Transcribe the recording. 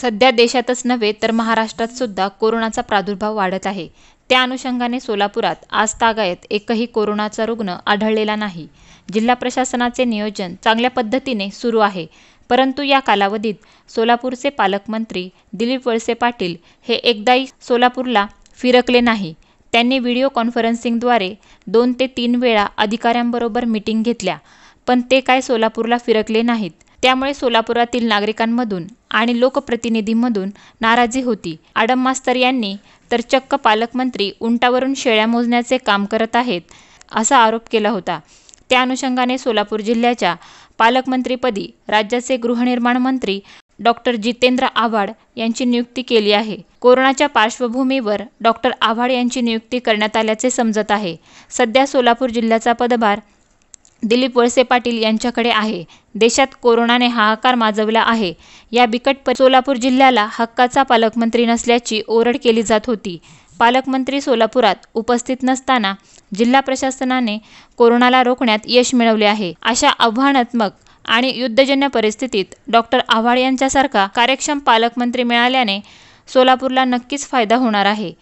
सध्या देशातच नव्हे तर महाराष्ट्रात सुद्धा कोरोनाचा प्रादुर्भाव वाढत आहे त्या अनुषंगाने सोलापुरात आज तागायत एकही कोरोनाचा रुग्ण आढळलेला नाही जिल्हा प्रशासनाचे नियोजन चांगल्या पद्धतीने सुरू आहे परंतु या कालावधीत सोलापूरचे पालकमंत्री दिलीप वळसे पाटील हे एकदाही सोलापूरला फिरकले नाही त्यांनी व्हिडिओ कॉन्फरन्सिंगद्वारे दोन ते तीन वेळा अधिकाऱ्यांबरोबर मिटिंग घेतल्या पण ते काय सोलापूरला फिरकले नाहीत त्यामुळे सोलापुरातील नागरिकांमधून आणि लोकप्रतिनिधींमधून नाराजी होती आडम मास्तर यांनी तर चक्क पालकमंत्री उंटावरून शेळ्या मोजण्याचे काम करत आहेत असा आरोप केला होता त्या अनुषंगाने सोलापूर जिल्ह्याच्या पालकमंत्रीपदी राज्याचे गृहनिर्माण मंत्री डॉक्टर जितेंद्र आव्हाड यांची नियुक्ती केली आहे कोरोनाच्या पार्श्वभूमीवर डॉक्टर आव्हाड यांची नियुक्ती करण्यात आल्याचे समजत आहे सध्या सोलापूर जिल्ह्याचा पदभार दिलीप वळसे पाटील यांच्याकडे आहे देशात कोरोनाने हाहाकार माजवला आहे या बिकट सोलापूर जिल्ह्याला हक्काचा पालकमंत्री नसल्याची ओरड केली जात होती पालकमंत्री सोलापुरात उपस्थित नसताना जिल्हा प्रशासनाने कोरोनाला रोखण्यात यश मिळवले आहे अशा आव्हानात्मक आणि युद्धजन्य परिस्थितीत डॉक्टर आव्हाड यांच्यासारखा कार्यक्षम पालकमंत्री मिळाल्याने सोलापूरला नक्कीच फायदा होणार आहे